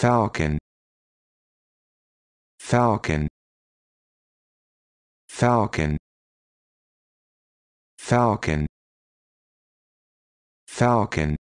falcon falcon falcon falcon falcon